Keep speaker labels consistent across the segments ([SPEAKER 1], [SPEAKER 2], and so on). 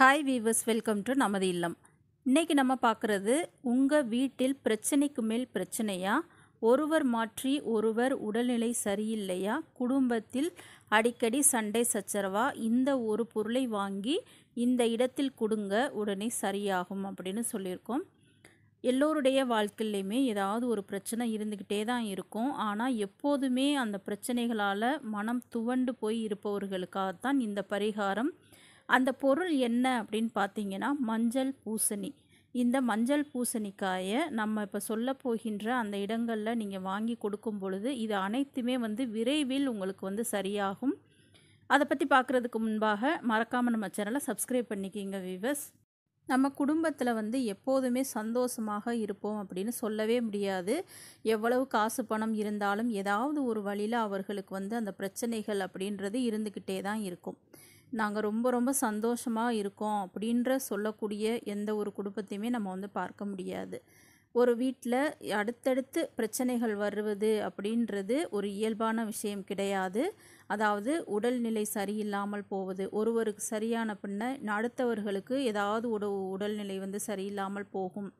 [SPEAKER 1] hi viewers welcome to நமது இல்லம் இன்றைக்கி நம்ம பார்க்குறது உங்கள் வீட்டில் பிரச்சனைக்கு மேல் பிரச்சனையா ஒருவர் மாற்றி ஒருவர் உடல்நிலை சரியில்லையா குடும்பத்தில் அடிக்கடி சண்டை சச்சரவா இந்த ஒரு பொருளை வாங்கி இந்த இடத்தில் கொடுங்க உடனே சரியாகும் அப்படின்னு சொல்லியிருக்கோம் எல்லோருடைய வாழ்க்கையிலையுமே ஏதாவது ஒரு பிரச்சனை இருந்துக்கிட்டே தான் இருக்கும் ஆனால் எப்போதுமே அந்த பிரச்சனைகளால் மனம் துவண்டு போய் இருப்பவர்களுக்காகத்தான் இந்த பரிகாரம் அந்த பொருள் என்ன அப்படின்னு பார்த்தீங்கன்னா மஞ்சள் பூசணி இந்த மஞ்சள் பூசணிக்காயை நம்ம இப்போ சொல்ல போகின்ற அந்த இடங்களில் நீங்கள் வாங்கி கொடுக்கும் பொழுது இது அனைத்துமே வந்து விரைவில் உங்களுக்கு வந்து சரியாகும் அதை பற்றி பார்க்குறதுக்கு முன்பாக மறக்காமல் நம்ம சேனலை சப்ஸ்கிரைப் பண்ணிக்கிங்க வீவர்ஸ் நம்ம குடும்பத்தில் வந்து எப்போதுமே சந்தோஷமாக இருப்போம் அப்படின்னு சொல்லவே முடியாது எவ்வளவு காசு பணம் இருந்தாலும் ஏதாவது ஒரு வழியில் அவர்களுக்கு வந்து அந்த பிரச்சனைகள் அப்படின்றது இருந்துக்கிட்டே தான் இருக்கும் நாங்கள் ரொம்ப ரொம்ப சந்தோஷமாக இருக்கோம் அப்படின்ற சொல்லக்கூடிய எந்த ஒரு குடும்பத்தையுமே நம்ம வந்து பார்க்க முடியாது ஒரு வீட்டில் அடுத்தடுத்து பிரச்சனைகள் வருவது அப்படின்றது ஒரு இயல்பான விஷயம் கிடையாது அதாவது உடல்நிலை சரியில்லாமல் போவது ஒருவருக்கு சரியான பின்ன அடுத்தவர்களுக்கு ஏதாவது ஒரு உடல்நிலை வந்து சரியில்லாமல் போகும்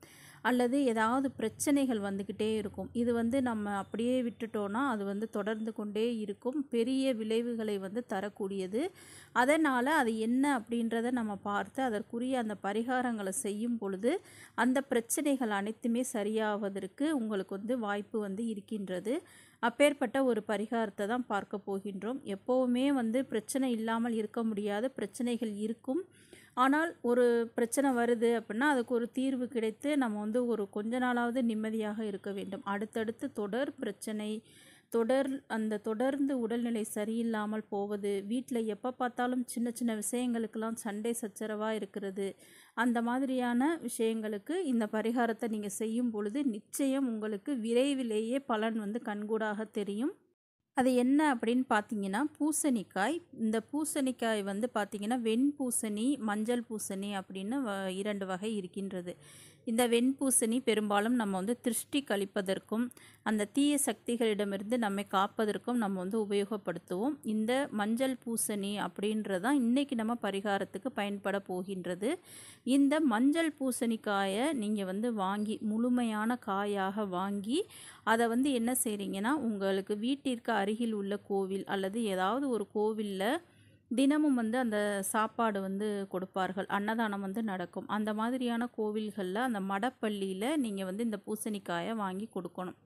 [SPEAKER 1] அல்லது ஏதாவது பிரச்சனைகள் வந்துக்கிட்டே இருக்கும் இது வந்து நம்ம அப்படியே விட்டுட்டோன்னா அது வந்து தொடர்ந்து கொண்டே இருக்கும் பெரிய விளைவுகளை வந்து தரக்கூடியது அதனால் அது என்ன அப்படின்றத நம்ம பார்த்து அதற்குரிய அந்த பரிகாரங்களை செய்யும் பொழுது அந்த பிரச்சனைகள் அனைத்துமே சரியாவதற்கு உங்களுக்கு வந்து வாய்ப்பு வந்து இருக்கின்றது அப்பேற்பட்ட ஒரு பரிகாரத்தை தான் பார்க்க போகின்றோம் எப்போவுமே வந்து பிரச்சனை இல்லாமல் இருக்க முடியாது பிரச்சனைகள் இருக்கும் ஆனால் ஒரு பிரச்சனை வருது அப்படின்னா அதுக்கு ஒரு தீர்வு கிடைத்து நம்ம வந்து ஒரு கொஞ்ச நாளாவது நிம்மதியாக இருக்க வேண்டும் அடுத்தடுத்து தொடர் பிரச்சனை தொடர் அந்த தொடர்ந்து உடல்நிலை சரியில்லாமல் போவது வீட்டில் எப்போ பார்த்தாலும் சின்ன சின்ன விஷயங்களுக்கெல்லாம் சண்டை சச்சரவாக இருக்கிறது அந்த மாதிரியான விஷயங்களுக்கு இந்த பரிகாரத்தை நீங்கள் செய்யும் பொழுது நிச்சயம் உங்களுக்கு விரைவிலேயே பலன் வந்து கண்கூடாக தெரியும் அது என்ன அப்படின்னு பார்த்தீங்கன்னா பூசணிக்காய் இந்த பூசணிக்காய் வந்து பார்த்திங்கன்னா வெண் பூசணி மஞ்சள் பூசணி அப்படின்னு இரண்டு வகை இருக்கின்றது இந்த வெண்பூசணி பெரும்பாலும் நம்ம வந்து திருஷ்டி கழிப்பதற்கும் அந்த தீய சக்திகளிடமிருந்து நம்மை காப்பதற்கும் நம்ம வந்து உபயோகப்படுத்துவோம் இந்த மஞ்சள் பூசணி அப்படின்றதான் இன்றைக்கி நம்ம பரிகாரத்துக்கு பயன்பட போகின்றது இந்த மஞ்சள் பூசணி காயை நீங்கள் வந்து வாங்கி முழுமையான காயாக வாங்கி அதை வந்து என்ன செய்கிறீங்கன்னா உங்களுக்கு வீட்டிற்கு அருகில் உள்ள கோவில் அல்லது ஏதாவது ஒரு கோவிலில் தினமும் வந்து அந்த சாப்பாடு வந்து கொடுப்பார்கள் அன்னதானம் வந்து நடக்கும் அந்த மாதிரியான கோவில்களில் அந்த மடப்பள்ளியில் நீங்கள் வந்து இந்த பூசணிக்காயை வாங்கி கொடுக்கணும்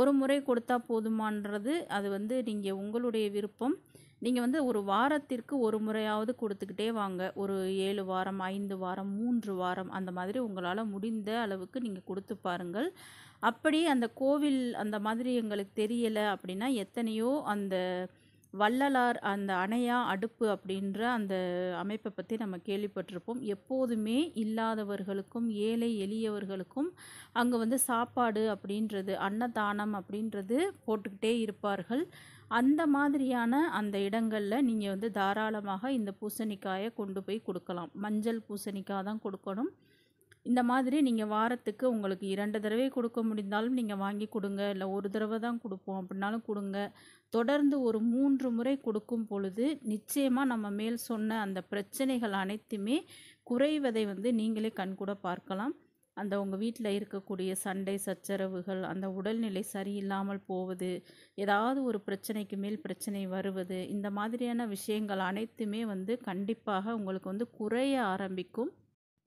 [SPEAKER 1] ஒரு முறை கொடுத்தா போதுமான்றது அது வந்து நீங்கள் உங்களுடைய விருப்பம் நீங்கள் வந்து ஒரு வாரத்திற்கு ஒரு முறையாவது கொடுத்துக்கிட்டே வாங்க ஒரு ஏழு வாரம் ஐந்து வாரம் மூன்று வாரம் அந்த மாதிரி உங்களால் முடிந்த அளவுக்கு நீங்கள் கொடுத்து பாருங்கள் அப்படி அந்த கோவில் அந்த மாதிரி எங்களுக்கு தெரியலை அப்படின்னா எத்தனையோ அந்த வள்ளலார் அந்த அணையா அடுப்பு அப்படின்ற அந்த அமைப்பை பற்றி நம்ம கேள்விப்பட்டிருப்போம் எப்போதுமே இல்லாதவர்களுக்கும் ஏழை எளியவர்களுக்கும் அங்கே வந்து சாப்பாடு அப்படின்றது அன்னதானம் அப்படின்றது போட்டுக்கிட்டே இருப்பார்கள் அந்த மாதிரியான அந்த இடங்களில் நீங்கள் வந்து தாராளமாக இந்த பூசணிக்காயை கொண்டு போய் கொடுக்கலாம் மஞ்சள் பூசணிக்காய் தான் கொடுக்கணும் இந்த மாதிரி நீங்கள் வாரத்துக்கு உங்களுக்கு இரண்டு தடவை கொடுக்க முடிந்தாலும் நீங்கள் வாங்கி கொடுங்க இல்லை ஒரு தடவை தான் கொடுப்போம் அப்படின்னாலும் கொடுங்க தொடர்ந்து ஒரு மூன்று முறை கொடுக்கும் பொழுது நிச்சயமாக நம்ம மேல் சொன்ன அந்த பிரச்சனைகள் அனைத்துமே குறைவதை வந்து நீங்களே கண்கூட பார்க்கலாம் அந்த உங்கள் வீட்டில் இருக்கக்கூடிய சண்டை சச்சரவுகள் அந்த உடல்நிலை சரியில்லாமல் போவது ஏதாவது ஒரு பிரச்சனைக்கு மேல் பிரச்சனை வருவது இந்த மாதிரியான விஷயங்கள் அனைத்துமே வந்து கண்டிப்பாக உங்களுக்கு வந்து குறைய ஆரம்பிக்கும்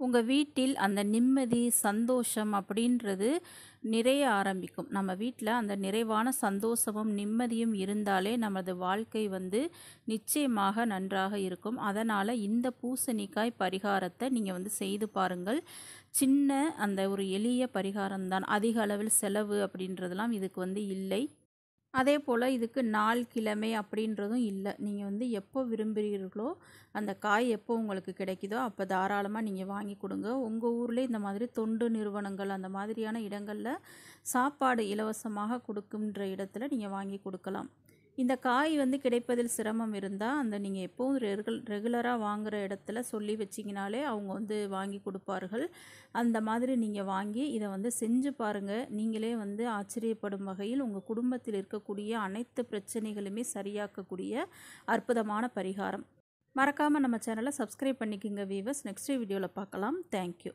[SPEAKER 1] உங்கள் வீட்டில் அந்த நிம்மதி சந்தோஷம் அப்படின்றது நிறைய ஆரம்பிக்கும் நம்ம வீட்டில் அந்த நிறைவான சந்தோஷமும் நிம்மதியும் இருந்தாலே நமது வாழ்க்கை வந்து நிச்சயமாக நன்றாக இருக்கும் அதனால் இந்த பூசணிக்காய் பரிகாரத்தை நீங்கள் வந்து செய்து பாருங்கள் சின்ன அந்த ஒரு எளிய பரிகாரம்தான் அதிக அளவில் செலவு அப்படின்றதெல்லாம் இதுக்கு வந்து இல்லை அதே போல் இதுக்கு நாள் கிழமை அப்படின்றதும் இல்லை நீங்கள் வந்து எப்போ விரும்புகிறீர்களோ அந்த காய் எப்போ உங்களுக்கு கிடைக்குதோ அப்போ தாராளமாக நீங்கள் வாங்கி கொடுங்க உங்கள் ஊரில் இந்த மாதிரி தொண்டு நிறுவனங்கள் அந்த மாதிரியான இடங்களில் சாப்பாடு இலவசமாக கொடுக்குன்ற இடத்துல நீங்கள் வாங்கி கொடுக்கலாம் இந்த காய் வந்து கிடைப்பதில் சிரமம் இருந்தால் அந்த நீங்கள் எப்போவும் ரெகுல் ரெகுலராக வாங்குகிற இடத்துல சொல்லி வச்சிங்கனாலே அவங்க வந்து வாங்கி கொடுப்பார்கள் அந்த மாதிரி நீங்கள் வாங்கி இதை வந்து செஞ்சு பாருங்கள் நீங்களே வந்து ஆச்சரியப்படும் வகையில் உங்கள் குடும்பத்தில் இருக்கக்கூடிய அனைத்து பிரச்சனைகளுமே சரியாக்கக்கூடிய அற்புதமான பரிகாரம் மறக்காமல் நம்ம சேனலை சப்ஸ்கிரைப் பண்ணிக்கோங்க வீவர்ஸ் நெக்ஸ்ட் வீடியோவில் பார்க்கலாம் தேங்க்யூ